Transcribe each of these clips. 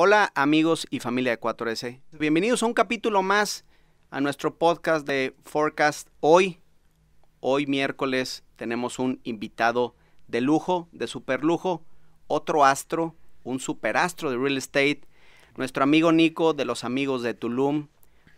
Hola amigos y familia de 4S. Bienvenidos a un capítulo más a nuestro podcast de Forecast hoy. Hoy miércoles tenemos un invitado de lujo, de super lujo, otro astro, un superastro de real estate, nuestro amigo Nico de los amigos de Tulum.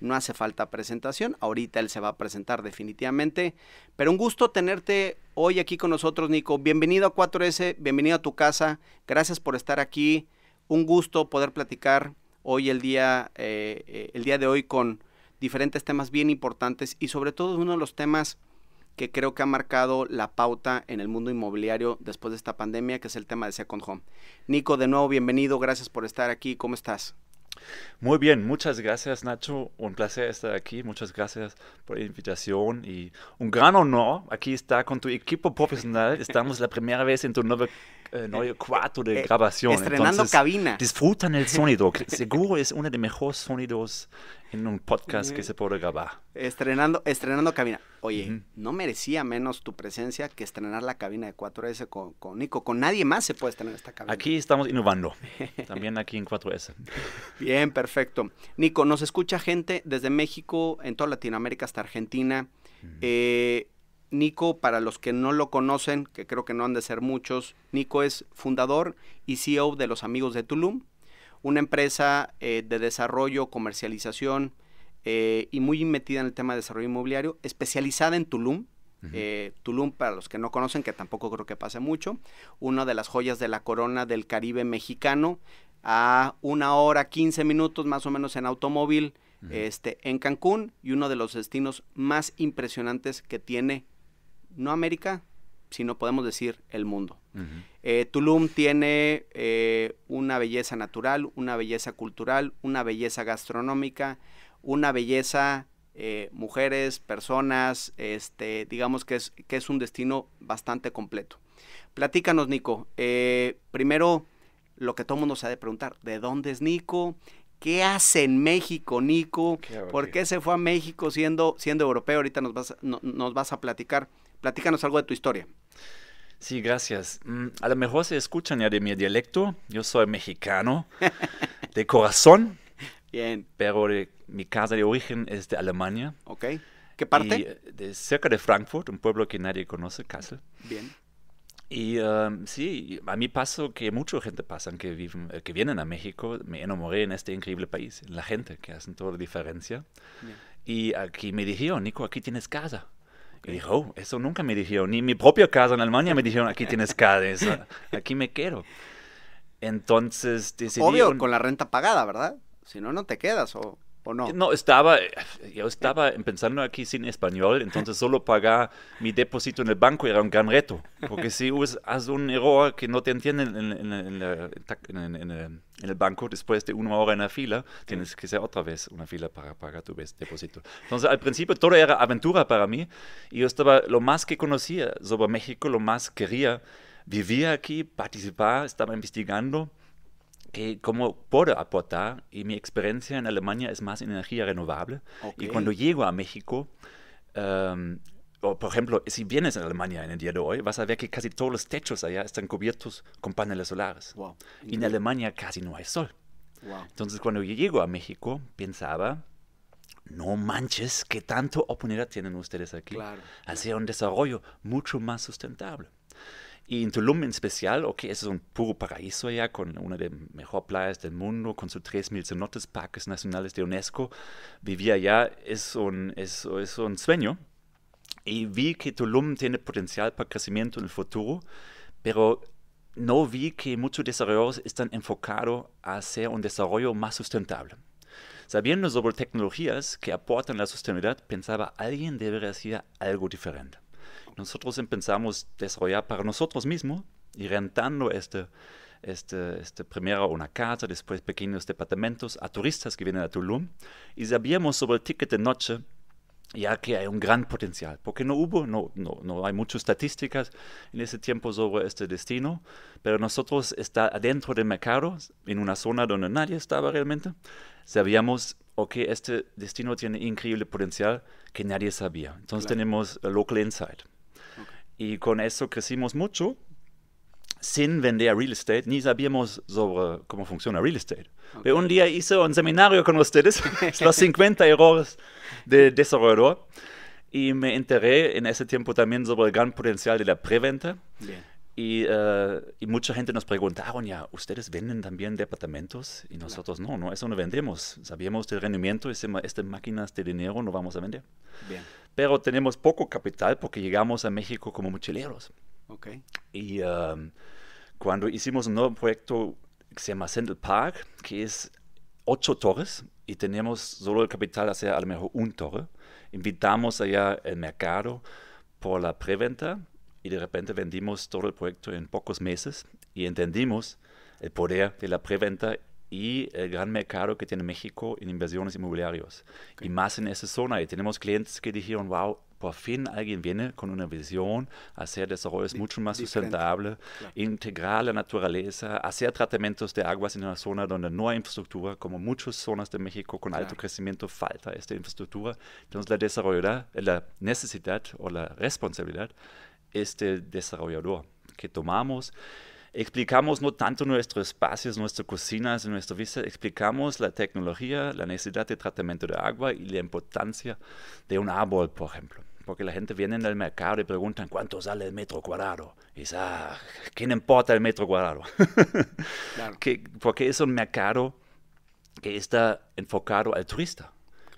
No hace falta presentación, ahorita él se va a presentar definitivamente, pero un gusto tenerte hoy aquí con nosotros, Nico. Bienvenido a 4S, bienvenido a tu casa, gracias por estar aquí un gusto poder platicar hoy el día, eh, eh, el día de hoy con diferentes temas bien importantes y sobre todo uno de los temas que creo que ha marcado la pauta en el mundo inmobiliario después de esta pandemia, que es el tema de Second Home. Nico, de nuevo, bienvenido, gracias por estar aquí, ¿cómo estás? Muy bien, muchas gracias Nacho, un placer estar aquí, muchas gracias por la invitación y un gran honor aquí estar con tu equipo profesional. Estamos la primera vez en tu nuevo eh, nuevo e cuarto de e grabación. Estrenando cabina. Disfrutan el sonido. seguro es uno de los mejores sonidos en un podcast que se puede grabar. Estrenando, estrenando cabina. Oye, no merecía menos tu presencia que estrenar la cabina de 4S con, con, Nico. Con nadie más se puede estrenar esta cabina. Aquí estamos innovando. También aquí en 4S. Bien, perfecto. Nico, nos escucha gente desde México, en toda Latinoamérica hasta Argentina. eh, Nico, para los que no lo conocen, que creo que no han de ser muchos, Nico es fundador y CEO de Los Amigos de Tulum, una empresa eh, de desarrollo, comercialización eh, y muy metida en el tema de desarrollo inmobiliario, especializada en Tulum. Eh, Tulum, para los que no conocen, que tampoco creo que pase mucho, una de las joyas de la corona del Caribe mexicano, a una hora, 15 minutos más o menos en automóvil, este, en Cancún, y uno de los destinos más impresionantes que tiene no América, sino podemos decir el mundo. Eh, Tulum tiene eh, una belleza natural, una belleza cultural, una belleza gastronómica, una belleza eh, mujeres, personas, este, digamos que es, que es un destino bastante completo. Platícanos, Nico. primero, lo que todo el mundo se ha de preguntar, ¿de dónde es Nico? ¿Qué hace en México, Nico? ¿Por qué se fue a México siendo, siendo europeo? Ahorita nos nos vas a platicar. Platícanos algo de tu historia. Sí, gracias. Mm, a lo mejor se escuchan ya de mi dialecto. Yo soy mexicano de corazón. Bien. Pero eh, mi casa de origen es de Alemania. Ok. ¿Qué parte? Eh, de cerca de Frankfurt, un pueblo que nadie conoce, Kassel. Bien. Y um, sí, a mí pasó que mucha gente pasa eh, que, vienen a México, me enamoré en este increíble país, la gente que hacen toda la diferencia. Y aquí me dijeron, Nico, aquí tienes casa. Y dijo, oh, eso nunca me dijeron, ni mi propio casa en Alemania me dijeron, aquí tienes casa, aquí me quiero Entonces Obvio, con la renta pagada, ¿verdad? Si no, no te quedas. O no? estaba, yo estaba pensando aquí sin español, entonces solo pagar mi depósito en el banco era un gran reto, porque si haces un error que no te entienden en, en, el banco después de una hora en la fila, tienes que hacer otra vez una fila para pagar tu depósito. Entonces al principio todo era aventura para mí y yo estaba lo más que conocía sobre México, lo más quería vivir aquí, participar, estaba investigando que como puedo aportar y mi experiencia en Alemania es más energía renovable. Y cuando llego a México, em, o por ejemplo, si vienes a Alemania en el día de hoy, vas a ver que casi todos los techos allá están cubiertos con paneles solares. Y en Alemania casi no hay sol. Entonces cuando yo llego a México, pensaba, no manches, qué tanto oportunidad tienen ustedes aquí hacia un desarrollo mucho más sustentable. Y en Tulum en especial, ok, es un puro paraíso allá, con una de las mejores playas del mundo, con sus 3.000 cenotes, parques nacionales de UNESCO. Vivía allá, es un, es, es un sueño. Y vi que Tulum tiene potencial para crecimiento en el futuro, pero no vi que muchos desarrolladores están enfocados a hacer un desarrollo más sustentable. Sabiendo sobre tecnologías que aportan la sostenibilidad, pensaba alguien debería hacer algo diferente nosotros empezamos a desarrollar para nosotros mismos y rentando este, este, este, primero una casa, después pequeños departamentos a turistas que vienen a Tulum y sabíamos sobre el ticket de noche ya que hay un gran potencial, porque no hubo, no, no, hay muchas estadísticas en ese tiempo sobre este destino, pero nosotros está adentro del mercado, en una zona donde nadie estaba realmente, sabíamos ok, este destino tiene increíble potencial que nadie sabía. Entonces tenemos Local Insight. Y con eso crecimos mucho sin vender real estate, ni sabíamos sobre cómo funciona real estate. un día hice un seminario con ustedes, los 50 errores de desarrollador, y me enteré en ese tiempo también sobre el gran potencial de la preventa. Eh, y, mucha gente nos preguntaron ah, ya, ¿ustedes venden también departamentos? Y nosotros no, no, eso no vendemos. Sabíamos del rendimiento y decimos, estas máquinas de dinero no vamos a vender. Bien pero tenemos poco capital porque llegamos a México como mochileros. Y um, cuando hicimos un nuevo proyecto que se llama Central Park, que es ocho torres y tenemos solo el capital hacer a lo mejor un torre, invitamos allá el mercado por la preventa y de repente vendimos todo el proyecto en pocos meses y entendimos el poder de la preventa y el gran mercado que tiene México en inversiones inmobiliarias. Y más en esa zona. Y tenemos clientes que dijeron, wow, por fin alguien viene con una visión, hacer desarrollos mucho más sustentables, integrar la naturaleza, hacer tratamientos de aguas en una zona donde no hay infraestructura, como muchas zonas de México con alto crecimiento falta esta infraestructura. Entonces la, la necesidad o la responsabilidad es del desarrollador que tomamos Explicamos no tanto nuestros espacios, nuestras cocinas, nuestro vista, explicamos la tecnología, la necesidad de tratamiento de agua y la importancia de un árbol, por ejemplo. Porque la gente viene al mercado y preguntan cuánto sale el metro cuadrado. Y dice, ah, ¿quién importa el metro cuadrado? claro. porque es un mercado que está enfocado al turista.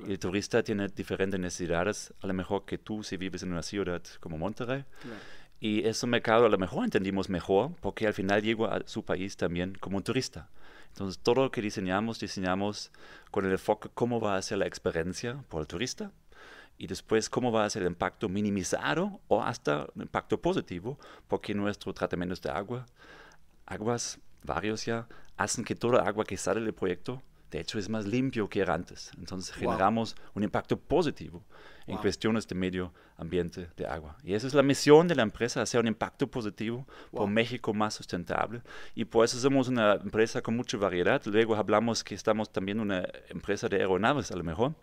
el turista tiene diferentes necesidades, a lo mejor que tú si vives en una ciudad como Monterrey. Claro y ese mercado a lo mejor entendimos mejor porque al final llegó a su país también como un turista. Entonces todo lo que diseñamos, diseñamos con el enfoque cómo va a ser la experiencia por el turista y después cómo va a ser el impacto minimizado o hasta un impacto positivo porque nuestros tratamientos de agua, aguas varios ya, hacen que toda agua que sale del proyecto de hecho es más limpio que era antes. Entonces generamos un impacto positivo en cuestiones de este medio ambiente de agua. Y esa es la misión de la empresa, hacer un impacto positivo por México más sustentable. Y por eso somos una empresa con mucha variedad. Luego hablamos que estamos también una empresa de aeronaves, a lo mejor.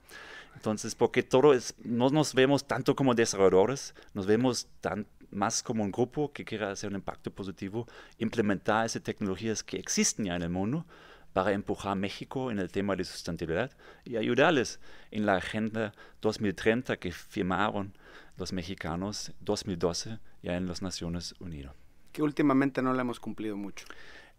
Entonces, porque todo es, no nos vemos tanto como desarrolladores, nos vemos tan, más como un grupo que quiera hacer un impacto positivo, implementar esas tecnologías que existen ya en el mundo, para empujar a México en el tema de sustentabilidad y ayudarles en la Agenda 2030 que firmaron los mexicanos 2012 ya en las Naciones Unidas. Que últimamente no la hemos cumplido mucho.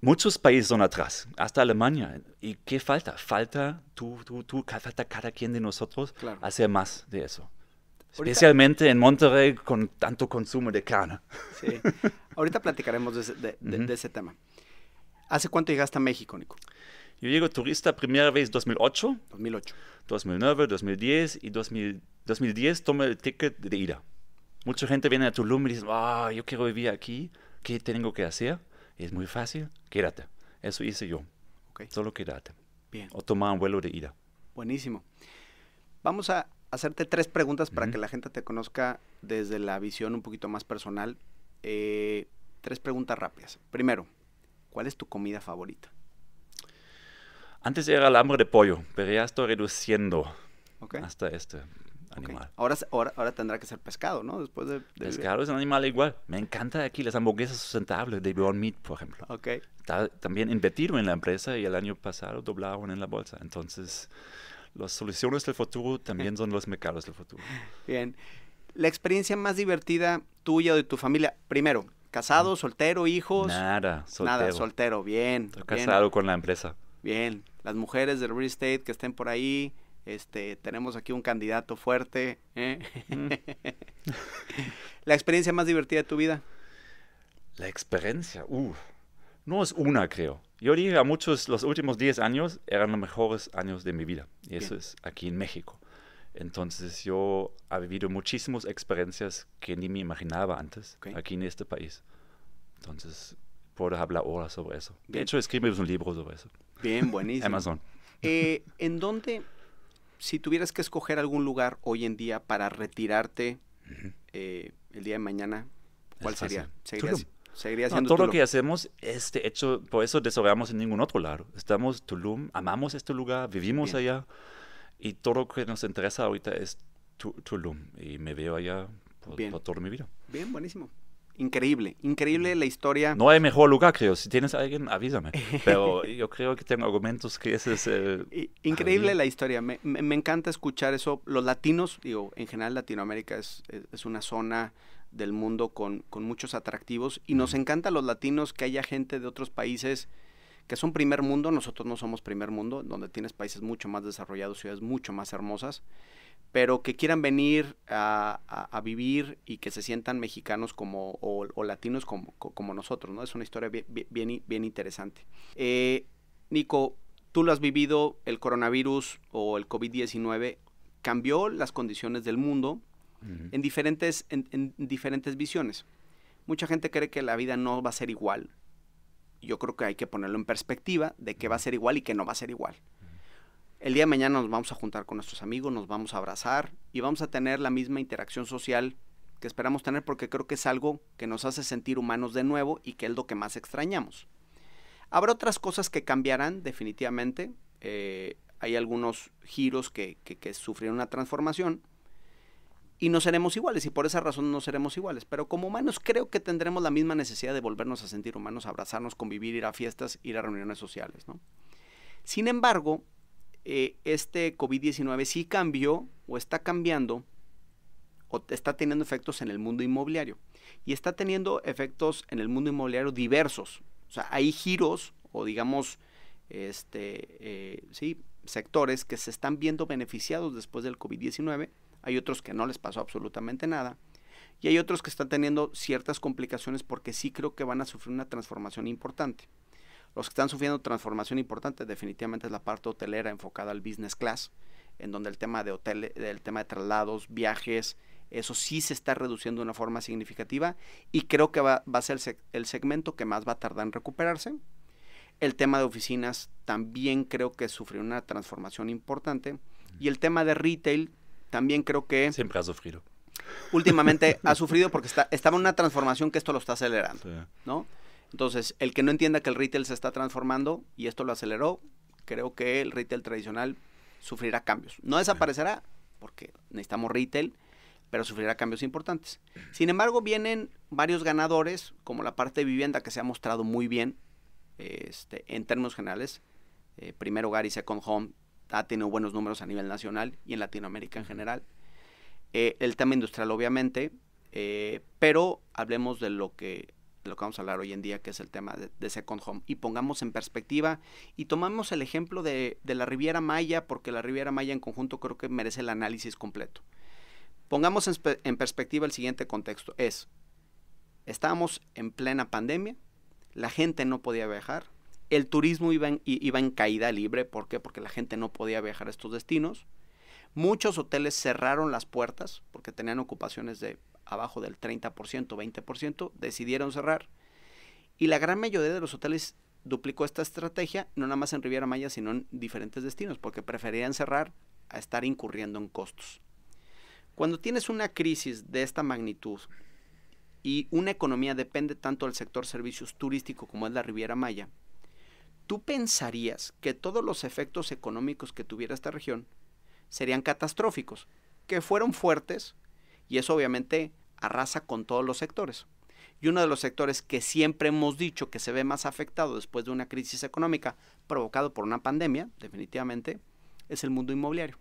Muchos países son atrás, hasta Alemania. ¿Y qué falta? Falta tú, tú, tú, falta cada quien de nosotros hacer más de eso. Especialmente en Monterrey con tanto consumo de carne. Sí. Ahorita platicaremos de, de, ese tema. ¿Hace cuánto llegaste a México, Nico? Yo llego turista primera vez 2008. 2008. 2009, 2010 y 2000, 2010 tomo el ticket de ida. Mucha gente viene a Tulum y dice, ah, yo quiero vivir aquí, ¿qué tengo que hacer? Es muy fácil, quédate. Eso hice yo. Solo quédate. Bien. O toma un vuelo de ida. Buenísimo. Vamos a hacerte tres preguntas para que la gente te conozca desde la visión un poquito más personal. Eh, tres preguntas rápidas. Primero, ¿cuál es tu comida favorita? Antes era hambre de pollo, pero ya estoy reduciendo hasta este animal. Ahora, ahora, tendrá que ser pescado, ¿no? Después de, Pescado es un animal igual. Me encanta aquí las hamburguesas sustentables de Beyond Meat, por ejemplo. Okay. también invertido en la empresa y el año pasado doblaron en la bolsa. Entonces, las soluciones del futuro también son los mercados del futuro. Bien. La experiencia más divertida tuya o de tu familia, primero, ¿Casado, mm. soltero, hijos? Nada, soltero. Nada, soltero, bien. bien. casado con la empresa. Bien, las mujeres del real estate que estén por ahí, este, tenemos aquí un candidato fuerte. ¿eh? Mm. ¿La experiencia más divertida de tu vida? La experiencia, uh, no es una, creo. Yo dije a muchos, los últimos 10 años eran los mejores años de mi vida. Y eso es aquí en México. Entonces yo he vivido muchísimas experiencias que ni me imaginaba antes aquí en este país. Entonces puedo hablar ahora sobre eso. De hecho, escribimos un libro sobre eso. Bien, buenísimo. Amazon. Eh, ¿En dónde, si tuvieras que escoger algún lugar hoy en día para retirarte eh, el día de mañana, cuál sería? ¿Seguirías, Tulum? todo lo que hacemos este hecho, por eso desarrollamos en ningún otro lado. Estamos Tulum, amamos este lugar, vivimos allá y todo lo que nos interesa ahorita es Tulum y me veo allá por, por toda mi vida. Bien, buenísimo. Increíble, increíble la historia. No hay mejor lugar, creo. Si tienes a alguien, avísame. Pero yo creo que tengo argumentos que ese es... El... Increíble la historia. Me, me, encanta escuchar eso. Los latinos, digo, en general Latinoamérica es, una zona del mundo con, muchos atractivos y nos encanta a los latinos que haya gente de otros países que son primer mundo, nosotros no somos primer mundo, donde tienes países mucho más desarrollados, ciudades mucho más hermosas, pero que quieran venir a, vivir y que se sientan mexicanos como, o, latinos como, nosotros, ¿no? Es una historia bien, bien, interesante. Eh, Nico, tú lo has vivido, el coronavirus o el COVID-19 cambió las condiciones del mundo en, diferentes, en diferentes visiones. Mucha gente cree que la vida no va a ser igual, yo creo que hay que ponerlo en perspectiva de que va a ser igual y que no va a ser igual. El día de mañana nos vamos a juntar con nuestros amigos, nos vamos a abrazar y vamos a tener la misma interacción social que esperamos tener porque creo que es algo que nos hace sentir humanos de nuevo y que es lo que más extrañamos. Habrá otras cosas que cambiarán definitivamente. Eh, hay algunos giros que, que sufrieron una transformación, y no seremos iguales y por esa razón no seremos iguales. Pero como humanos creo que tendremos la misma necesidad de volvernos a sentir humanos, abrazarnos, convivir, ir a fiestas, ir a reuniones sociales. Sin embargo, eh, este COVID-19 sí cambió o está cambiando o está teniendo efectos en el mundo inmobiliario y está teniendo efectos en el mundo inmobiliario diversos. O sea, hay giros o digamos, este, eh, sectores que se están viendo beneficiados después del COVID-19 hay otros que no les pasó absolutamente nada, y hay otros que están teniendo ciertas complicaciones porque sí creo que van a sufrir una transformación importante. Los que están sufriendo transformación importante definitivamente es la parte hotelera enfocada al business class, en donde el tema de hotel, el tema de traslados, viajes, eso sí se está reduciendo de una forma significativa y creo que va, va a ser el segmento que más va a tardar en recuperarse. El tema de oficinas también creo que sufrió una transformación importante. Y el tema de retail también creo que... Siempre ha sufrido. Últimamente ha sufrido porque está, estaba en una transformación que esto lo está acelerando, ¿no? Entonces, el que no entienda que el retail se está transformando y esto lo aceleró, creo que el retail tradicional sufrirá cambios. No desaparecerá porque necesitamos retail, pero sufrirá cambios importantes. Sin embargo, vienen varios ganadores, como la parte de vivienda que se ha mostrado muy bien este, en términos generales. Eh, primer hogar y second home ha tenido buenos números a nivel nacional y en Latinoamérica en general. Eh, el tema industrial, obviamente, eh, pero hablemos de lo que lo vamos a hablar hoy en día, que es el tema de, Second Home, y pongamos en perspectiva y tomamos el ejemplo de, la Riviera Maya, porque la Riviera Maya en conjunto creo que merece el análisis completo. Pongamos en, en perspectiva el siguiente contexto. Es, estábamos en plena pandemia, la gente no podía viajar, el turismo iba en, caída libre. ¿Por qué? Porque la gente no podía viajar a estos destinos. Muchos hoteles cerraron las puertas porque tenían ocupaciones de abajo del 30%, 20%, decidieron cerrar. Y la gran mayoría de los hoteles duplicó esta estrategia, no nada más en Riviera Maya, sino en diferentes destinos, porque preferían cerrar a estar incurriendo en costos. Cuando tienes una crisis de esta magnitud y una economía depende tanto del sector servicios turístico como es la Riviera Maya, tú pensarías que todos los efectos económicos que tuviera esta región serían catastróficos, que fueron fuertes y eso obviamente arrasa con todos los sectores. Y uno de los sectores que siempre hemos dicho que se ve más afectado después de una crisis económica provocado por una pandemia, definitivamente, es el mundo inmobiliario.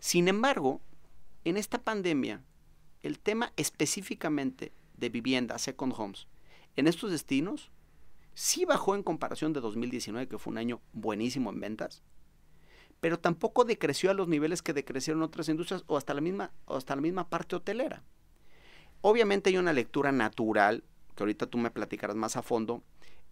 Sin embargo, en esta pandemia, el tema específicamente de vivienda, second homes, en estos destinos sí bajó en comparación de 2019, que fue un año buenísimo en ventas, pero tampoco decreció a los niveles que decrecieron otras industrias o hasta la misma, hasta la misma parte hotelera. Obviamente hay una lectura natural, que ahorita tú me platicarás más a fondo,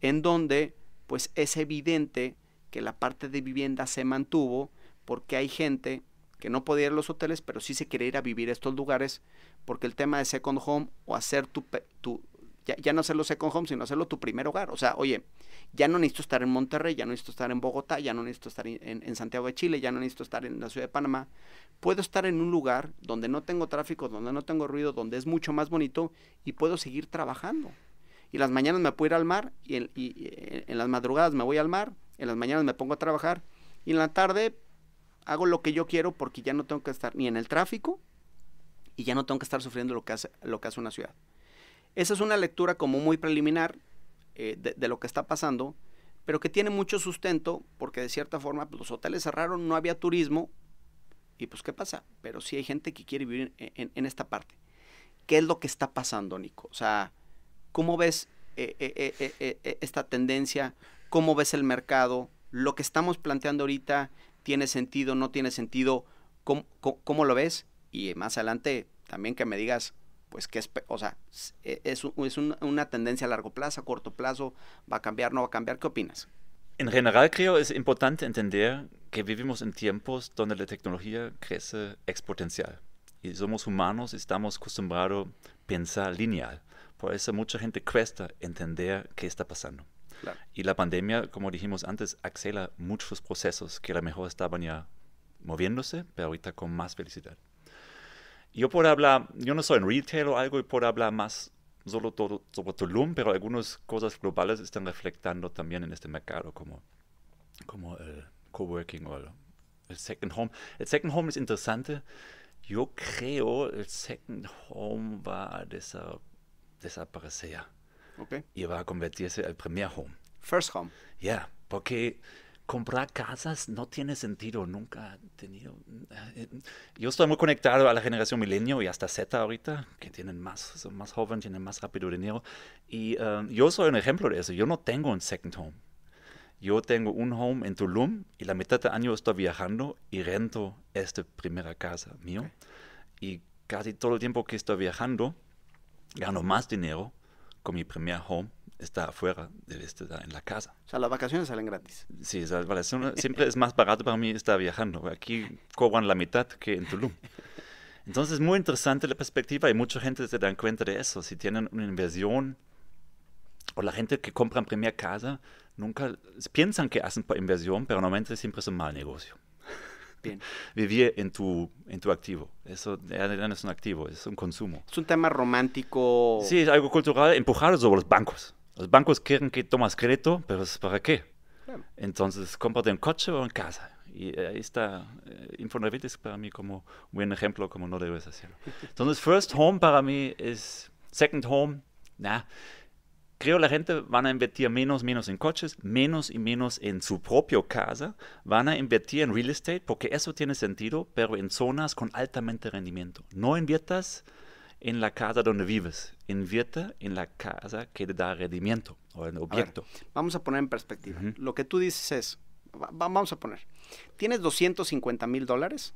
en donde pues es evidente que la parte de vivienda se mantuvo porque hay gente que no podía ir a los hoteles, pero sí se quiere ir a vivir a estos lugares, porque el tema de second home o hacer tu, ya, ya no hacerlo second home, sino hacerlo tu primer hogar. O sea, oye, ya no necesito estar en Monterrey, ya no necesito estar en Bogotá, ya no necesito estar en, Santiago de Chile, ya no necesito estar en la ciudad de Panamá. Puedo estar en un lugar donde no tengo tráfico, donde no tengo ruido, donde es mucho más bonito y puedo seguir trabajando. Y las mañanas me puedo ir al mar y en, y eh, en las madrugadas me voy al mar, en las mañanas me pongo a trabajar y en la tarde hago lo que yo quiero porque ya no tengo que estar ni en el tráfico y ya no tengo que estar sufriendo lo que hace, lo que hace una ciudad. Esa es una lectura como muy preliminar eh, de, lo que está pasando, pero que tiene mucho sustento porque de cierta forma pues, los hoteles cerraron, no había turismo y pues ¿qué pasa? Pero sí hay gente que quiere vivir en, esta parte. ¿Qué es lo que está pasando, Nico? O sea, ¿cómo ves eh, eh, esta tendencia? ¿Cómo ves el mercado? ¿Lo que estamos planteando ahorita tiene sentido, no tiene sentido? cómo, cómo lo ves? Y más adelante también que me digas pues que es, o sea, e-, es, una tendencia a largo plazo, a corto plazo, va a cambiar, no va a cambiar, ¿qué opinas? En general creo es importante entender que vivimos en tiempos donde la tecnología crece exponencial y somos humanos, y estamos acostumbrados a pensar lineal. Por eso mucha gente cuesta entender qué está pasando. Y la pandemia, como dijimos antes, acelera muchos procesos que a lo mejor estaban ya moviéndose, pero ahorita con más felicidad. Yo por hablar, yo no soy en retail o algo y por hablar más solo todo, sobre Tulum, pero algunas cosas globales están reflectando también en este mercado, como, como el coworking o el, second home. El second home es interesante. Yo creo el second home va a desaparecer okay. y va a convertirse el primer home. First home. Ya, yeah, porque comprar casas no tiene sentido, nunca ha tenido. Eh, eh, yo estoy muy conectado a la generación milenio y hasta Z ahorita, que tienen más, son más jóvenes, tienen más rápido dinero. Y um, yo soy un ejemplo de eso. Yo no tengo un second home. Yo tengo un home en Tulum y la mitad del año estoy viajando y rento esta primera casa mío. Y casi todo el tiempo que estoy viajando, gano más dinero con mi primer home está afuera de este, en la casa. O sea, las vacaciones salen gratis. Sí, siempre es más barato para mí estar viajando. Aquí cobran la mitad que en Tulum. Entonces, es muy interesante la perspectiva y mucha gente se da cuenta de eso. Si tienen una inversión o la gente que compra en primera casa, nunca piensan que hacen por inversión, pero normalmente siempre es un mal negocio. Bien. Vivir en tu, en tu activo. Eso ya no es un activo, es un consumo. Es un tema romántico. Sí, es algo cultural empujado sobre los bancos. Los bancos quieren que tomas crédito, pero ¿para qué? Entonces, cómprate un coche o en casa. Y eh, ahí está, eh, Infonavit es para mí como un buen ejemplo, como no debes hacerlo. Entonces, first home para mí es second home. Creo Creo la gente van a invertir menos, menos en coches, menos y menos en su propio casa. Van a invertir en real estate porque eso tiene sentido, pero en zonas con altamente rendimiento. No inviertas en la casa donde vives. Invierte en la casa que te da rendimiento o en objeto. vamos a poner en perspectiva. Lo que tú dices es, vamos a poner, tienes 250 mil dólares.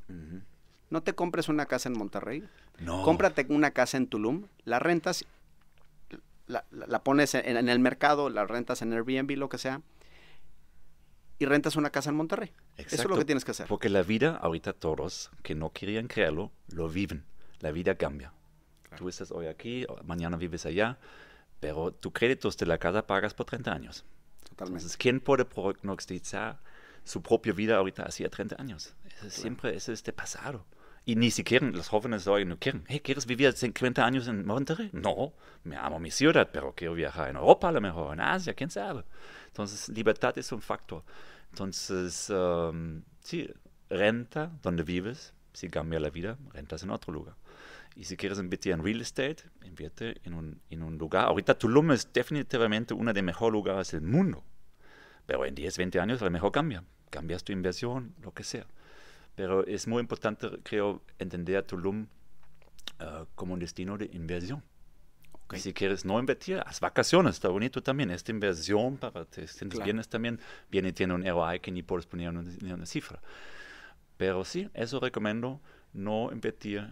No te compres una casa en Monterrey. No. Cómprate una casa en Tulum, la rentas, la, pones en, el mercado, la rentas en Airbnb, lo que sea, y rentas una casa en Monterrey. Eso es lo que tienes que hacer. Porque la vida, ahorita todos que no querían creerlo, lo viven. La vida cambia. Tú estás hoy aquí, mañana vives allá, pero tus créditos de la casa pagas por 30 años. Totalmente. Entonces, ¿quién puede prognosticar su propia vida ahorita hacía 30 años? es Siempre es este pasado. Y ni siquiera los jóvenes hoy no quieren. ¿Quieres vivir 50 años en Monterrey? No, me amo mi ciudad, pero quiero viajar en Europa a lo mejor, en Asia, quién sabe. Entonces, libertad es un factor. Entonces, um, sí, renta donde vives, si cambia la vida, rentas en otro lugar y si quieres invertir en real estate, invierte en un, en un lugar. Ahorita Tulum es definitivamente uno de los mejores lugares del mundo, pero en 10, 20 años a lo mejor cambia, cambias tu inversión, lo que sea. Pero es muy importante, creo, entender a Tulum ah, como un destino de inversión. Y Si quieres no invertir, haz vacaciones, está bonito también. Esta inversión para te sientes también, viene tiene un ROI que ni puedes poner una, una cifra. Pero sí, eso recomiendo, no invertir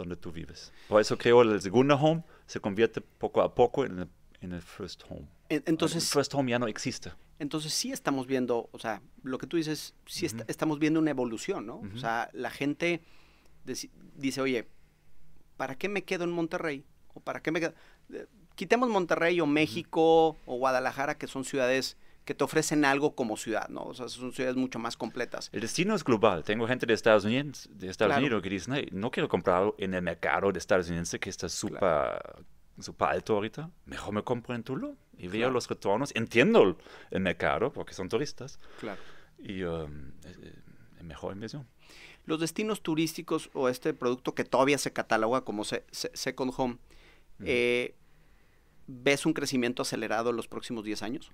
donde tú vives. Por eso creo el segundo home se convierte poco a poco en el, first home. Entonces, el first home ya no existe. Entonces sí estamos viendo, o sea, lo que tú dices, sí estamos viendo una evolución, ¿no? O sea, la gente dice, oye, ¿para qué me quedo en Monterrey? ¿O para qué me quedo? Eh, quitemos Monterrey o México o Guadalajara, que son ciudades que te ofrecen algo como ciudad, ¿no? O sea, son ciudades mucho más completas. El destino es global. Tengo gente de Estados Unidos, de que dicen, no quiero comprar en el mercado de Estados Unidos que está súper super alto ahorita. Mejor me compro en Tulum y veo los retornos. Entiendo el mercado porque son turistas. Claro. Y um, es eh, mejor inversión los destinos turísticos o este producto que todavía se cataloga como Second Home, eh, ¿ves un crecimiento acelerado en los próximos 10 años?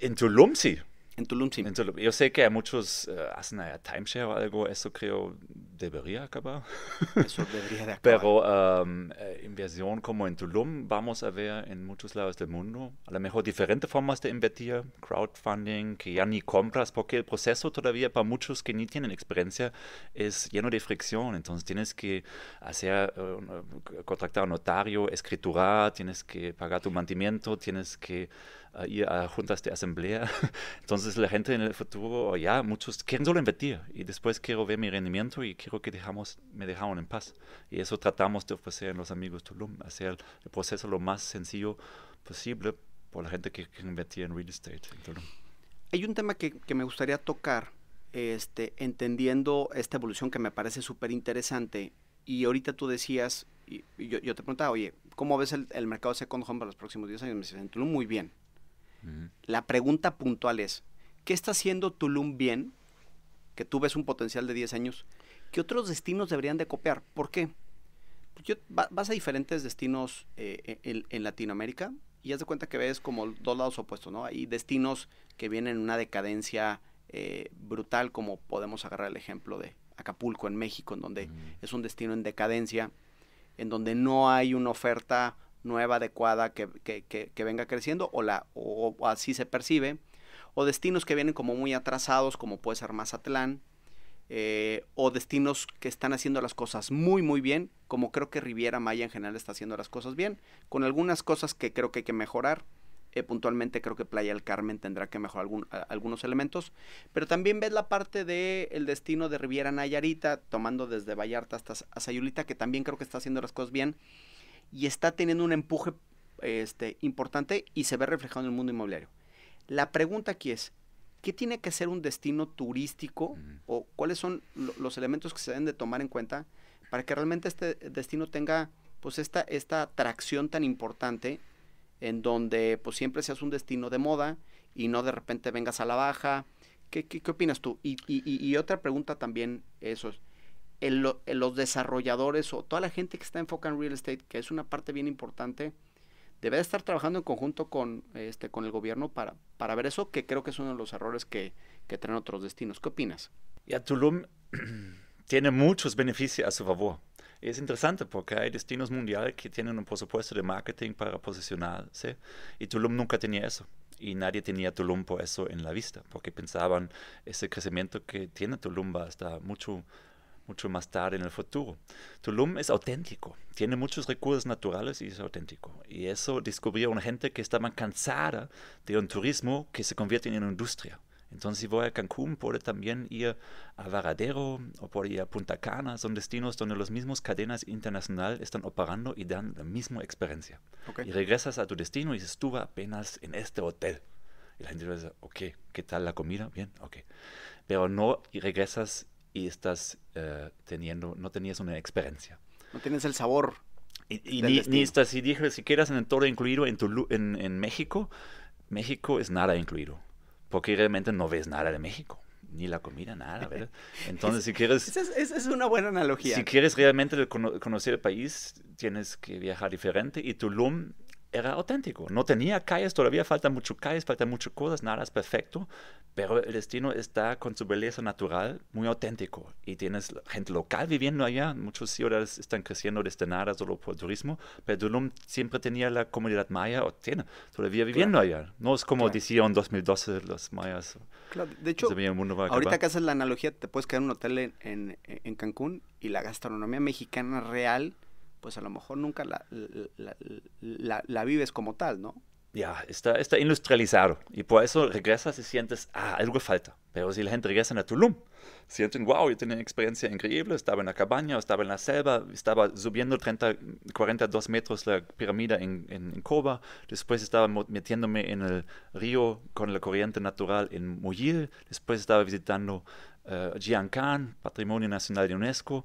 En Tulum sí. En Tulum sí. Yo sé que hay muchos eh, hacen a timeshare o algo, eso creo debería acabar. Eso debería acabar. Pero um, eh, inversión como en Tulum vamos a ver en muchos lados del mundo. A lo mejor diferentes formas de invertir, crowdfunding, que ya ni compras, porque el proceso todavía para muchos que ni tienen experiencia es lleno de fricción. Entonces tienes que hacer, eh, contratar a un notario, escriturar, tienes que pagar tu mantenimiento, tienes que ir a ah, juntas de asamblea. Entonces la gente en el futuro, oh, ya muchos quieren solo invertir y después quiero ver mi rendimiento y quiero que dejamos, me dejaron en paz. Y eso tratamos de ofrecer a los amigos Tulum, hacer el proceso lo más sencillo posible por la gente que quiere en real estate en Tulum. Hay un tema que, que me gustaría tocar, este, entendiendo esta evolución que me parece súper interesante. Y ahorita tú decías, y yo, te preguntaba, oye, ¿cómo ves el, mercado mercado second home para los próximos 10 años? Me Tulum, muy bien. La pregunta puntual es, ¿qué está haciendo Tulum bien? Que tú ves un potencial de 10 años. ¿Qué otros destinos deberían de copiar? ¿Por qué? Pues vas a diferentes destinos eh, en, Latinoamérica y haz de cuenta que ves como dos lados opuestos, ¿no? Hay destinos que vienen en una decadencia eh, brutal, como podemos agarrar el ejemplo de Acapulco en México, en donde es un destino en decadencia, en donde no hay una oferta nueva, adecuada, que, venga creciendo o, la, o, así se percibe, o destinos que vienen como muy atrasados, como puede ser Mazatlán, eh, o destinos que están haciendo las cosas muy, muy bien, como creo que Riviera Maya en general está haciendo las cosas bien, con algunas cosas que creo que hay que mejorar. Eh, puntualmente creo que Playa del Carmen tendrá que mejorar algunos elementos, pero también ves la parte del destino de Riviera Nayarita, tomando desde Vallarta hasta Sayulita, que también creo que está haciendo las cosas bien, y está teniendo un empuje este, importante y se ve reflejado en el mundo inmobiliario. La pregunta aquí es, ¿qué tiene que ser un destino turístico o cuáles son los elementos que se deben de tomar en cuenta para que realmente este destino tenga pues esta, esta atracción tan importante en donde pues siempre seas un destino de moda y no de repente vengas a la baja? ¿Qué, qué, opinas tú? Y, y, otra pregunta también, eso es, eh, los desarrolladores o toda la gente que está enfocada en real estate, que es una parte bien importante, debe estar trabajando en conjunto con, este, con el gobierno para, para ver eso, que creo que es uno de los errores que, que traen otros destinos. ¿Qué opinas? Ya, Tulum tiene muchos beneficios a su favor. Es interesante porque hay destinos mundiales que tienen un presupuesto de marketing para posicionarse y Tulum nunca tenía eso y nadie tenía Tulum por eso en la vista, porque pensaban ese crecimiento que tiene Tulum va a estar mucho mucho más tarde en el futuro. Tulum es auténtico, tiene muchos recursos naturales y es auténtico. Y eso descubrió una gente que estaba cansada de un turismo que se convierte en una industria. Entonces, si voy a Cancún, puedo también ir a Varadero o por ir a Punta Cana. Son destinos donde las mismas cadenas internacionales están operando y dan la misma experiencia. Y regresas a tu destino y dices, estuve apenas en este hotel. Y la gente dice, ok, ¿qué tal la comida? Bien, ok. Pero no regresas y estás eh, teniendo, no tenías una experiencia. No tienes el sabor. Y, y ni, ni, estás, si dije, si quieres en el todo incluido en, en, en, México, México es nada incluido, porque realmente no ves nada de México. Ni la comida, nada, ¿verdad? Entonces, si quieres... Esa es, es, una buena analogía. Si quieres realmente conocer el país, tienes que viajar diferente. Y Tulum era auténtico. No tenía calles, todavía falta mucho calles, falta muchas cosas, nada es perfecto, pero el destino está con su belleza natural muy auténtico. Y tienes gente local viviendo allá, muchas ciudades están creciendo desde nada solo por turismo, pero Dulum siempre tenía la comunidad maya, o tiene, todavía viviendo allá. No es como decían en 2012 los mayas. De hecho, ahorita que haces la analogía, te puedes quedar en un hotel en, en, en Cancún y la gastronomía mexicana real pues a lo mejor nunca la, la, vives como tal, ¿no? Ya, está, está industrializado y por eso regresas y sientes, ah, algo falta. Pero si la gente regresa a Tulum, sienten, wow, yo tenía una experiencia increíble, estaba en la cabaña, estaba en la selva, estaba subiendo 30, 42 metros la pirámide en, en, en después estaba metiéndome en el río con la corriente natural en Muyil, después estaba visitando uh, eh, Giancan, Patrimonio Nacional de UNESCO,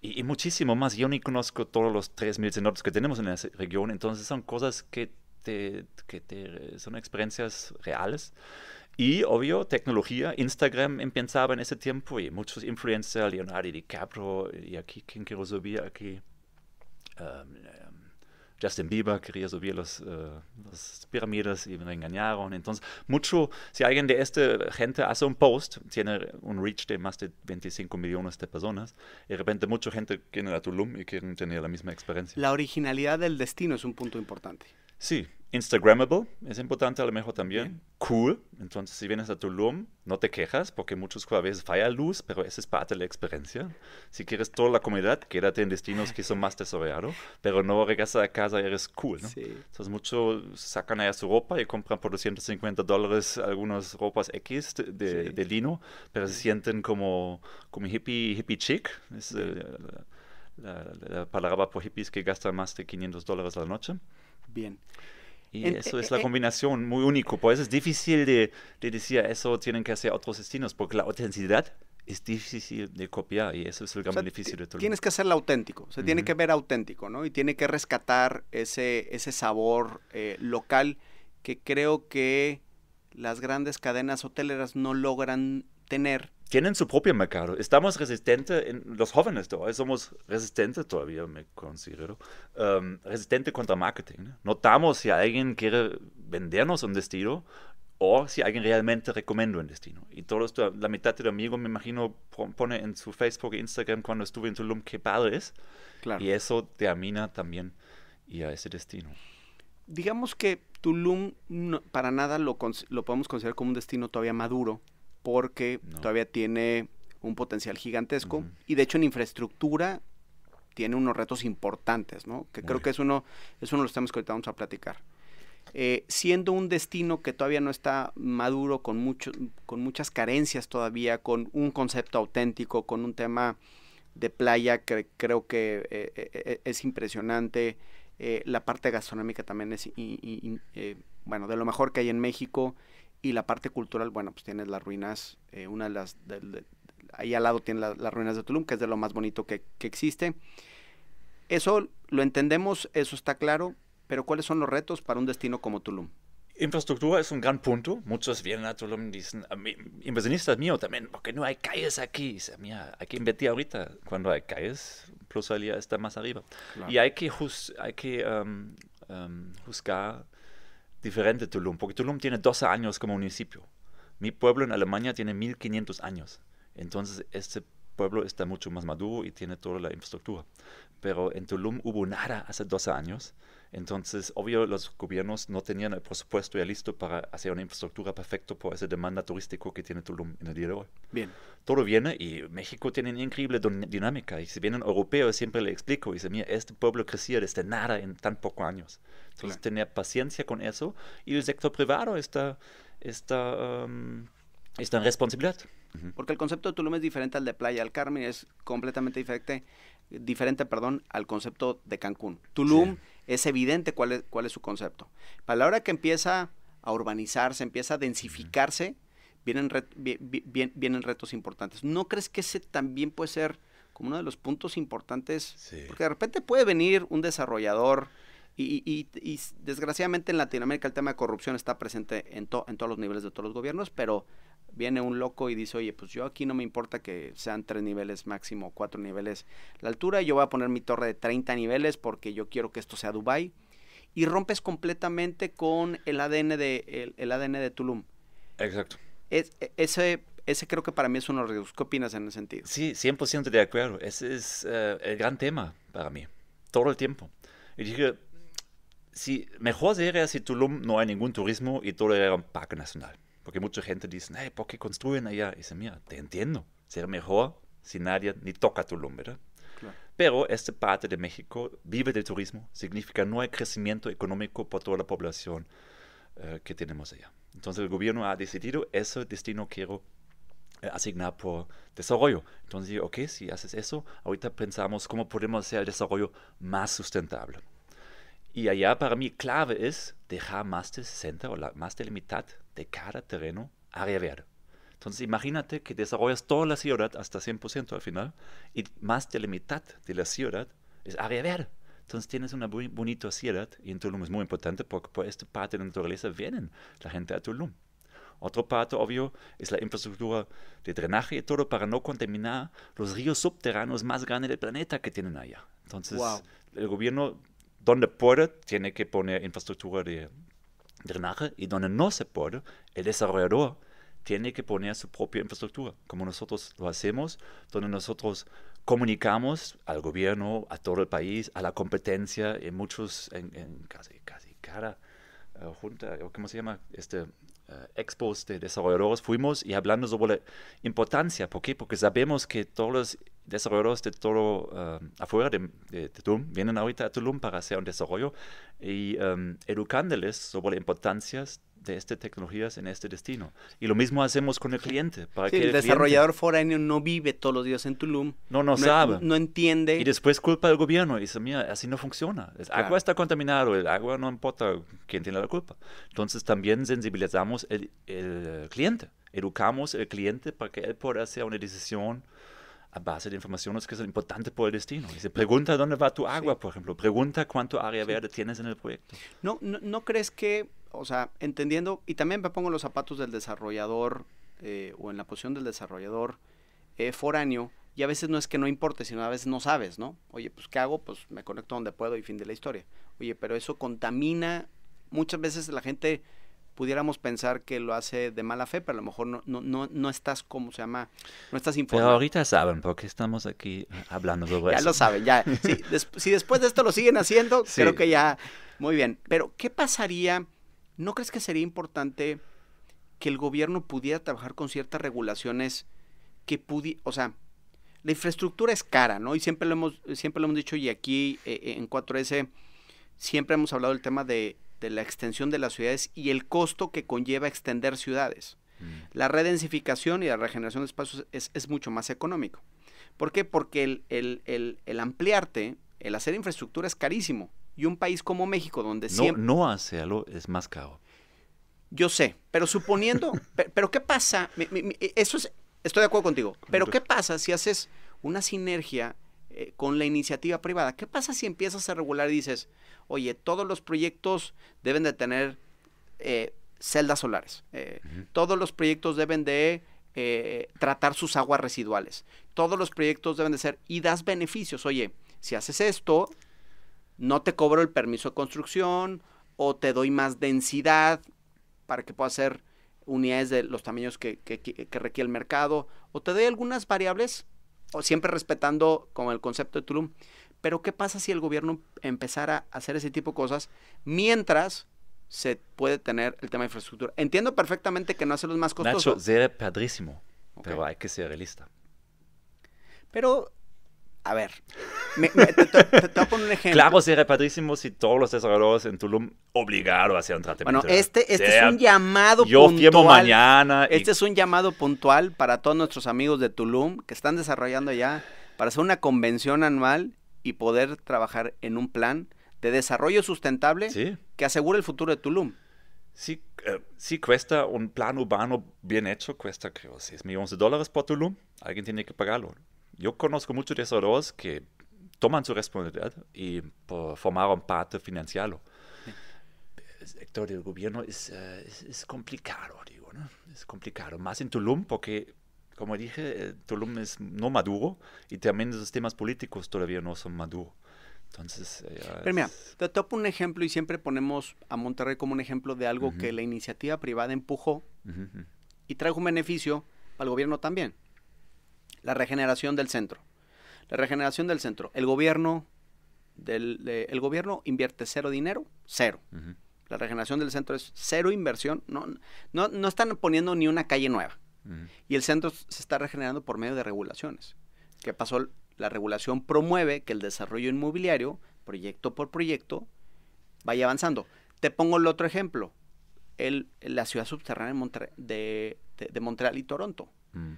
y, muchísimo más. Yo ni conozco todos los 3.000 cenotes que tenemos en esa región, entonces son cosas que, te, que te, son experiencias reales. Y obvio, tecnología, Instagram empezaba en ese tiempo y muchos influencers, Leonardo DiCaprio, y aquí, ¿quién quiero subir? Aquí. Um, um, Justin Bieber quería subir eh, las pirámides y me engañaron. Entonces, mucho, si alguien de esta gente hace un post, tiene un reach de más de 25 millones de personas, y de repente mucha gente viene a Tulum y quieren tener la misma experiencia. La originalidad del destino es un punto importante. Sí, Instagramable es importante a lo mejor también. Cool. Entonces, si vienes a Tulum, no te quejas porque muchos jueves falla luz, pero esa es parte de la experiencia. Si quieres toda la comunidad, quédate en destinos que son más desarrollados, pero no regresas a casa eres cool. Entonces, muchos sacan allá su ropa y compran por 250 dólares algunas ropas X de, lino, pero se sienten como, como hippie, hippie chic. Es, eh, la, la, palabra por hippies que gastan más de 500 dólares a la noche. Bien. Y eso eh, es la eh, combinación muy único. Por eso es difícil de, de decir, ah, eso tienen que hacer otros destinos, porque la autenticidad es difícil de copiar y eso es el gran beneficio de todo. Tienes que hacerlo auténtico, se tiene que ver auténtico, ¿no? Y tiene que rescatar ese, ese sabor eh, local que creo que las grandes cadenas hoteleras no logran tener tienen su propio mercado. Estamos resistentes, en, los jóvenes de somos resistentes todavía, me considero, um, resistentes contra marketing. Notamos si alguien quiere vendernos un destino o si alguien realmente recomienda un destino. Y todos, la mitad de amigo me imagino, pone en su Facebook e Instagram cuando estuve en Tulum qué padre es. Y eso te amina también y a ese destino. Digamos que Tulum para nada lo podemos considerar como un destino todavía maduro porque todavía tiene un potencial gigantesco y de hecho en infraestructura tiene unos retos importantes, ¿no? Que creo que es uno, es uno de los temas que ahorita vamos a platicar. Eh, siendo un destino que todavía no está maduro, con, mucho, con muchas carencias todavía, con un concepto auténtico, con un tema de playa que creo que eh, eh, es impresionante. la parte gastronómica también es, bueno, de lo mejor que hay en México. Y la parte cultural, bueno, pues tienes las ruinas, eh, una de las, ahí al lado tienes las ruinas de Tulum, que es de lo más bonito que, que existe. Eso lo entendemos, eso está claro, pero ¿cuáles son los retos para un destino como Tulum? Infraestructura es un gran punto. Muchos vienen a Tulum y dicen, inversionistas míos también, porque no hay calles aquí. Dice, mira, hay que invertir ahorita. Cuando hay calles, Plusalia está más arriba. Y hay que, hay que um, um, juzgar diferente Tulum, porque Tulum tiene 12 años como municipio. Mi pueblo en Alemania tiene 1500 años. Entonces, este pueblo está mucho más maduro y tiene toda la infraestructura. Pero en Tulum hubo nada hace 12 años. Entonces, obvio, los gobiernos no tenían el presupuesto ya listo para hacer una infraestructura perfecta por esa demanda turística que tiene Tulum en el día de hoy. Bien. Todo viene y México tiene una increíble dinámica. Y si vienen europeos, siempre le explico. Y dice, mira, este pueblo crecía desde nada en tan pocos años. Entonces, tener paciencia con eso. Y el sector privado está, está, um, está en responsabilidad. Porque el concepto de Tulum es diferente al de Playa del Carmen, es completamente diferente, diferente perdón, al concepto de Cancún. Tulum es evidente cuál es, cuál es su concepto. Para la hora que empieza a urbanizarse, empieza a densificarse, vienen, vienen retos importantes. ¿No crees que ese también puede ser como uno de los puntos importantes? Porque de repente puede venir un desarrollador. Y, desgraciadamente en Latinoamérica el tema de corrupción está presente en todos los niveles de todos los gobiernos, pero viene un loco y dice, oye, pues yo aquí no me importa que sean tres niveles máximo, cuatro niveles la altura, yo voy a poner mi torre de 30 niveles porque yo quiero que esto sea Dubai y rompes completamente con el ADN de, el, ADN de Tulum. Exacto. Es, e, ese, ese creo que para mí es uno de los ¿Qué opinas en ese sentido? Sí, 100% de acuerdo. Ese es eh, el gran tema para mí, todo el tiempo. Y dije, si, mejor sería si Tulum no hay ningún turismo y todo era un parque nacional. Porque mucha gente dice, hey, ¿por qué construyen allá? Y dice, mira, te entiendo. ser mejor si nadie ni toca tu lumbre Pero esta parte de México vive del turismo, significa no hay crecimiento económico por toda la población eh, que tenemos allá. Entonces el gobierno ha decidido ese destino quiero eh, asignar por desarrollo. Entonces, ok, si haces eso, ahorita pensamos cómo podemos hacer el desarrollo más sustentable. Y allá para mí clave es dejar más de 60 o más de la mitad de cada terreno área verde. Entonces imagínate que desarrollas toda la ciudad hasta 100% al final y más de la mitad de la ciudad es área verde. Entonces tienes una muy bonita ciudad y en Tulum es muy importante porque por pues, esta parte de la naturaleza vienen la gente a Tulum. Otro parte, obvio, es la infraestructura de drenaje y todo para no contaminar los ríos subterráneos más grandes del planeta que tienen allá. Entonces, el gobierno donde puede, tiene que poner infraestructura de drenaje y donde no se puede, el desarrollador tiene que poner su propia infraestructura, como nosotros lo hacemos, donde nosotros comunicamos al gobierno, a todo el país, a la competencia, en muchos, en, casi, casi cada eh, junta, ¿cómo se llama? Este, eh, expos de desarrolladores fuimos y hablando sobre la importancia, ¿por Porque sabemos que todos los desarrolladores eh, de todo afuera de, Tulum vienen ahorita a Tulum para hacer un desarrollo y em, educándoles sobre la importancia de estas tecnologías en este destino. Y lo mismo hacemos con el cliente. Para que el, desarrollador cliente... foráneo no vive todos los días en Tulum. No, no, sabe. No entiende. Y después culpa al gobierno. Y dice, mira, así no funciona. El agua está contaminado, el agua no importa quién tiene la culpa. Entonces también sensibilizamos el, el cliente, educamos al cliente para que él pueda hacer una decisión a base de información es que es importante por el destino. Dice, pregunta dónde va tu agua, por ejemplo. Pregunta cuánto área verde tienes en el proyecto. No, no, crees que, o sea, entendiendo, y también me pongo los zapatos del desarrollador eh, o en la posición del desarrollador eh, foráneo, y a veces no es que no importe, sino a veces no sabes, ¿no? Oye, pues ¿qué hago? Pues me conecto donde puedo y fin de la historia. Oye, pero eso contamina. Muchas veces la gente pudiéramos pensar que lo hace de mala fe, pero a lo mejor no, no, no, no estás, como se llama? No estás informado. Pero ahorita saben, porque estamos aquí hablando sobre eso. Ya lo saben, ya. Si, después de esto lo siguen haciendo, creo que ya. Muy bien. Pero, ¿qué pasaría? ¿No crees que sería importante que el gobierno pudiera trabajar con ciertas regulaciones que pudi... O sea, la infraestructura es cara, ¿no? Y siempre lo hemos, siempre lo hemos dicho, y aquí eh, en 4S siempre hemos hablado del tema de de la extensión de las ciudades y el costo que conlleva extender ciudades. Mm. La redensificación y la regeneración de espacios es, mucho más económico. ¿Por qué? Porque el, ampliarte, el hacer infraestructura es carísimo. Y un país como México, donde no, siempre... No es más caro. Yo sé, pero suponiendo... pero, ¿qué pasa? E, eso Estoy de acuerdo contigo. Pero ¿qué pasa si haces una sinergia eh, con la iniciativa privada. ¿Qué pasa si empiezas a regular y dices, oye, todos los proyectos deben de tener eh, celdas solares, eh, todos los proyectos deben de tratar sus aguas residuales, todos los proyectos deben de ser y das beneficios, oye, si haces esto, no te cobro el permiso de construcción o te doy más densidad para que pueda hacer unidades de los tamaños que, que requiere el mercado o te doy algunas variables siempre respetando como el concepto de Tulum. Pero ¿qué pasa si el gobierno empezara a hacer ese tipo de cosas mientras se puede tener el tema de infraestructura? Entiendo perfectamente que no hacer los más costosos. Nacho, sería padrísimo, pero hay que ser realista. Pero a ver, te, un ejemplo. Claro, sería padrísimo si todos los desarrolladores en Tulum obligaron a hacer un tratamiento. Bueno, este, este, es un llamado puntual. Yo firmo mañana. Este es un llamado puntual para todos nuestros amigos de Tulum que están desarrollando ya para hacer una convención anual y poder trabajar en un plan de desarrollo sustentable que asegure el futuro de Tulum. Sí, eh, sí cuesta un plan urbano bien hecho, cuesta creo 6 millones de dólares por Tulum. Alguien tiene que pagarlo yo conozco muchos de esos dos que toman su responsabilidad y pues, formaron parte financiero. Sí. El sector del gobierno eh, es, complicado, digo, ¿no? Es complicado. Más en Tulum porque como dije, eh, Tulum es no maduro y también los temas políticos todavía no son maduros. Entonces, eh, te topo un ejemplo y siempre ponemos a Monterrey como un ejemplo de algo que la iniciativa privada empujó y trajo un beneficio al gobierno también. La regeneración del centro. La regeneración del centro. El gobierno, el gobierno invierte cero dinero, cero. La regeneración del centro es cero inversión. No, no, no están poniendo ni una calle nueva. Y el centro se está regenerando por medio de regulaciones. ¿Qué pasó? La regulación promueve que el desarrollo inmobiliario, proyecto por proyecto, vaya avanzando. Te pongo el otro ejemplo. El, la ciudad subterránea de, Montreal y Toronto. Mm.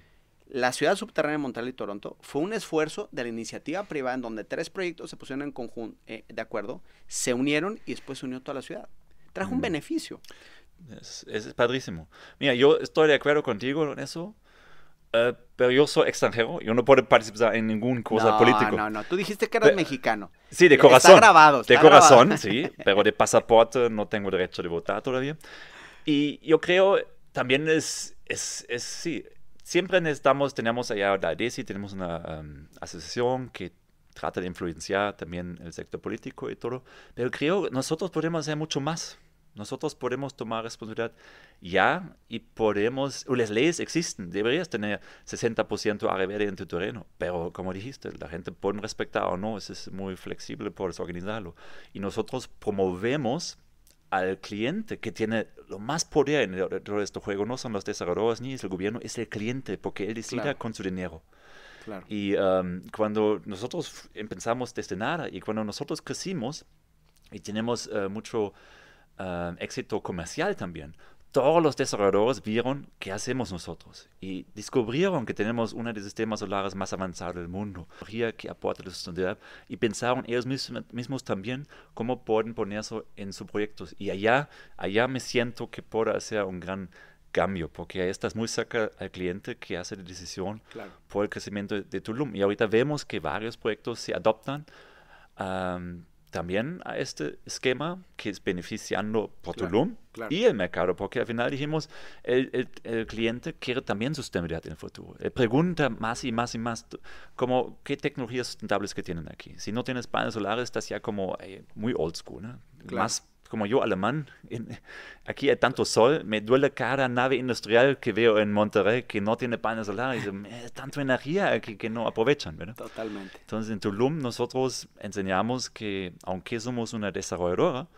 La ciudad subterránea de Montreal y Toronto fue un esfuerzo de la iniciativa privada en donde tres proyectos se pusieron en conjunto, eh, de acuerdo, se unieron y después se unió toda la ciudad. Trajo un beneficio. Es, padrísimo. Mira, yo estoy de acuerdo contigo en eso, eh, pero yo soy extranjero, yo no puedo participar en ningún cosa no, política. No, no, tú dijiste que eras mexicano. Sí, de corazón. Está grabado. de corazón, sí, pero de pasaporte no tengo derecho de votar todavía. Y yo creo también es, es, es sí, siempre necesitamos, tenemos allá la y tenemos una um, asociación que trata de influenciar también el sector político y todo, pero creo que nosotros podemos hacer mucho más. Nosotros podemos tomar responsabilidad ya y podemos, las leyes existen, deberías tener 60% a revés en tu terreno, pero como dijiste, la gente puede respetar o no, es muy flexible, por organizarlo. Y nosotros promovemos al cliente que tiene lo más poder en el, de este juego. No son los desarrolladores ni es el gobierno, es el cliente, porque él decide con su dinero. Y um, cuando nosotros empezamos desde nada y cuando nosotros crecimos y tenemos eh, mucho eh, éxito comercial también, todos los desarrolladores vieron qué hacemos nosotros y descubrieron que tenemos uno de los sistemas solares más avanzados del mundo, que aporta la sustentabilidad y pensaron ellos mismos, también cómo pueden poner eso en sus proyectos. Y allá, allá me siento que puedo hacer un gran cambio, porque ahí estás muy cerca al cliente que hace la decisión por el crecimiento de Tulum. Y ahorita vemos que varios proyectos se adoptan también a este esquema que es beneficiando por Tulum y el mercado, porque al final dijimos, el, el, cliente quiere también sostenibilidad en el futuro. Eh, pregunta más y más y más, como, ¿qué tecnologías sustentables que tienen aquí? Si no tienes paneles solares, estás ya como eh, muy old school, ¿no? Más como yo alemán, aquí hay tanto sol, me duele cada nave industrial que veo en Monterrey que no tiene paneles solares, tanto energía aquí que no aprovechan, ¿verdad? Totalmente. Entonces en Tulum nosotros enseñamos que aunque somos una desarrolladora,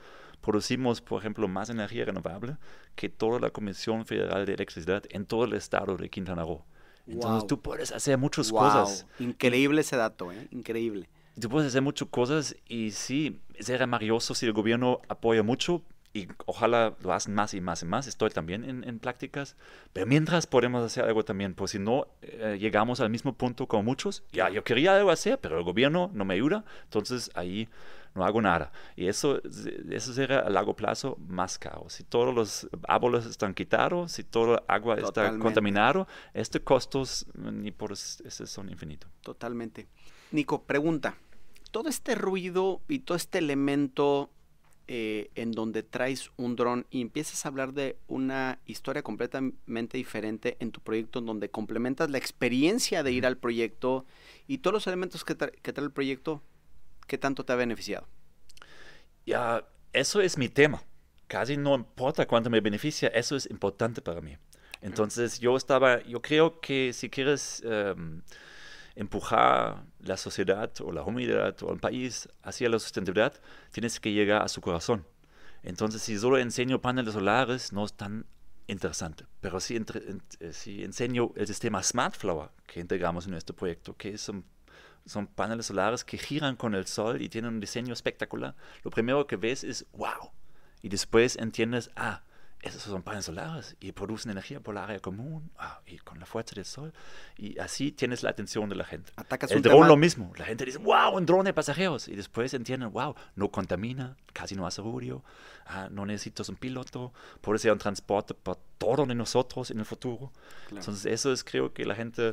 producimos, por ejemplo, más energía renovable que toda la Comisión Federal de Electricidad en todo el estado de Quintana Roo. Entonces tú puedes hacer muchas wow. cosas. Increíble ese dato, ¿eh? increíble tú puedes hacer muchas cosas y sí, será maravilloso si el gobierno apoya mucho y ojalá lo hacen más y más y más. Estoy también en, en prácticas, pero mientras podemos hacer algo también, pues si no eh, llegamos al mismo punto como muchos, ya yo quería algo hacer, pero el gobierno no me ayuda, entonces ahí no hago nada. Y eso, eso será a largo plazo más caro. Si todos los árboles están quitados, si todo el agua está contaminado, estos costos ni por, eso son infinitos. Totalmente. Nico, pregunta. Todo este ruido y todo este elemento eh, en donde traes un dron y empiezas a hablar de una historia completamente diferente en tu proyecto, en donde complementas la experiencia de ir al proyecto y todos los elementos que, trae el proyecto, ¿qué tanto te ha beneficiado? Ya, eso es mi tema. Casi no importa cuánto me beneficia, eso es importante para mí. Entonces yo estaba, yo creo que si quieres... Em, empujar la sociedad o la humanidad o el país hacia la sustentabilidad, tienes que llegar a su corazón. Entonces, si solo enseño paneles solares, no es tan interesante. Pero si, eh, enseño el sistema Smart Flower que integramos en nuestro proyecto, que son, son paneles solares que giran con el sol y tienen un diseño espectacular, lo primero que ves es wow. Y después entiendes, ah, esos son paneles solares y producen energía por la área común ah, y con la fuerza del sol. Y así tienes la atención de la gente. Atacas el dron lo mismo. La gente dice, wow, un dron de pasajeros. Y después entienden, wow, no contamina, casi no hace ruido, ah, no necesitas un piloto, puede ser un transporte para todos nosotros en el futuro. Entonces eso es creo que la gente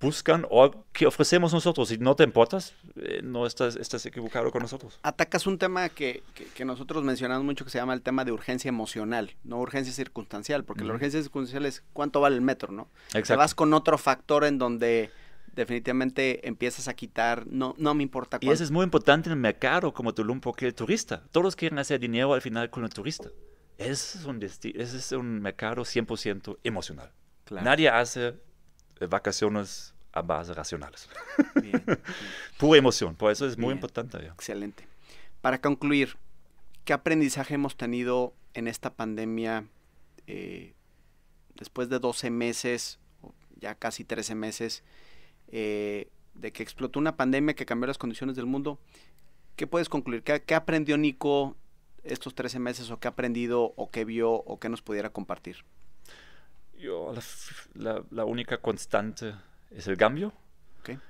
buscan o que ofrecemos nosotros. y no te importas, eh, no estás, estás equivocado con nosotros. Atacas un tema que, nosotros mencionamos mucho que se llama el tema de urgencia emocional, no urgencia circunstancial, porque la urgencia circunstancial es cuánto vale el metro, ¿no? Exacto. Te vas con otro factor en donde definitivamente empiezas a quitar, no, no me importa cuánto. Y eso es muy importante en el mercado como Tulum porque el turista, todos quieren hacer dinero al final con el turista. Es un, es un mercado 100% emocional. Nadie hace vacaciones a base racionales. Pura emoción, por pues, eso es muy importante. Excelente. Para concluir, ¿qué aprendizaje hemos tenido en esta pandemia eh, después de 12 meses, ya casi 13 meses, eh, de que explotó una pandemia que cambió las condiciones del mundo? ¿Qué puedes concluir? ¿Qué, qué aprendió Nico estos 13 meses o qué ha aprendido o qué vio o qué nos pudiera compartir? yo, la, la, única constante es el cambio.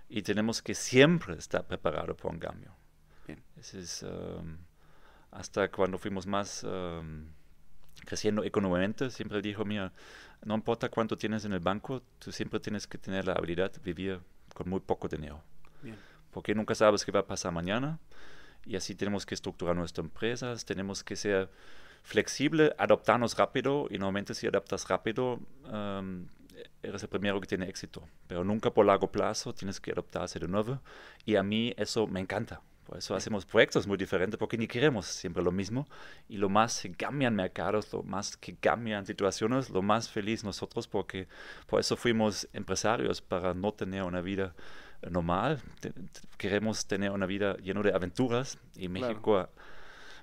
Y tenemos que siempre estar preparados para un cambio. es, um, hasta cuando fuimos más um, creciendo económicamente, siempre dijo, mira, no importa cuánto tienes en el banco, tú siempre tienes que tener la habilidad de vivir con muy poco dinero. Porque nunca sabes qué va a pasar mañana. Y así tenemos que estructurar nuestras empresas, tenemos que ser flexible, adoptarnos rápido y normalmente si adaptas rápido em, eres el primero que tiene éxito, pero nunca por largo plazo tienes que adaptarse de nuevo y a mí eso me encanta. Por eso hacemos proyectos muy diferentes porque ni queremos siempre lo mismo y lo más que cambian mercados, lo más que cambian situaciones, lo más feliz nosotros porque por eso fuimos empresarios para no tener una vida eh, normal. Queremos tener una vida llena de aventuras y México...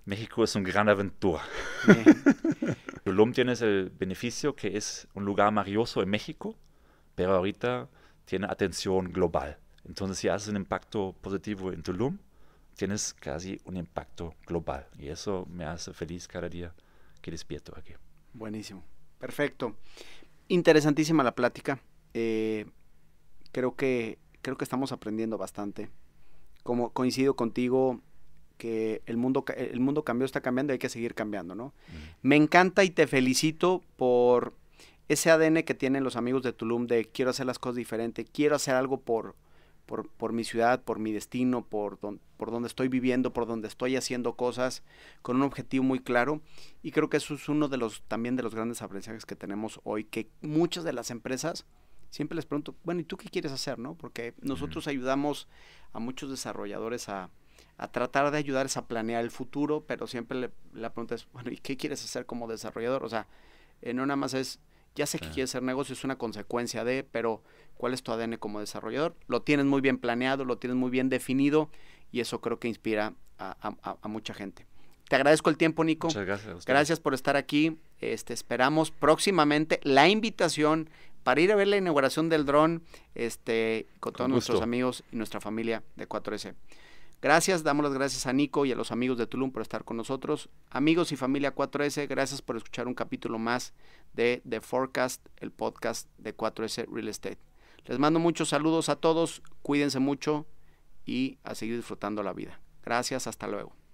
México es un gran aventura. Tulum tienes el beneficio que es un lugar maravilloso en México, pero ahorita tiene atención global. Entonces, si haces un impacto positivo en Tulum, tienes casi un impacto global. Y eso me hace feliz cada día que despierto aquí. Buenísimo. Perfecto. Interesantísima la plática. Eh, creo, que, creo que estamos aprendiendo bastante. Como coincido contigo, que el mundo, el mundo cambió, está cambiando y hay que seguir cambiando, ¿no? Me encanta y te felicito por ese ADN que tienen los amigos de Tulum de quiero hacer las cosas diferente, quiero hacer algo por, por, mi ciudad, por mi destino, por, por donde estoy viviendo, por donde estoy haciendo cosas, con un objetivo muy claro. Y creo que eso es uno de los, también de los grandes aprendizajes que tenemos hoy, que muchas de las empresas siempre les pregunto, bueno, ¿y tú qué quieres hacer, no? Porque nosotros ayudamos a muchos desarrolladores a a tratar de ayudarles a planear el futuro, pero siempre le, la pregunta es, bueno, ¿y qué quieres hacer como desarrollador? O sea, eh, no nada más es, ya sé que quieres hacer negocio, es una consecuencia de, pero ¿cuál es tu ADN como desarrollador? Lo tienes muy bien planeado, lo tienes muy bien definido y eso creo que inspira a, mucha gente. Te agradezco el tiempo, Nico. Muchas gracias. Gracias por estar aquí. Este, esperamos próximamente la invitación para ir a ver la inauguración del dron este, con, todos nuestros amigos y nuestra familia de 4S. Gracias, damos las gracias a Nico y a los amigos de Tulum por estar con nosotros. Amigos y familia 4S, gracias por escuchar un capítulo más de The Forecast, el podcast de 4S Real Estate. Les mando muchos saludos a todos, cuídense mucho y a seguir disfrutando la vida. Gracias, hasta luego.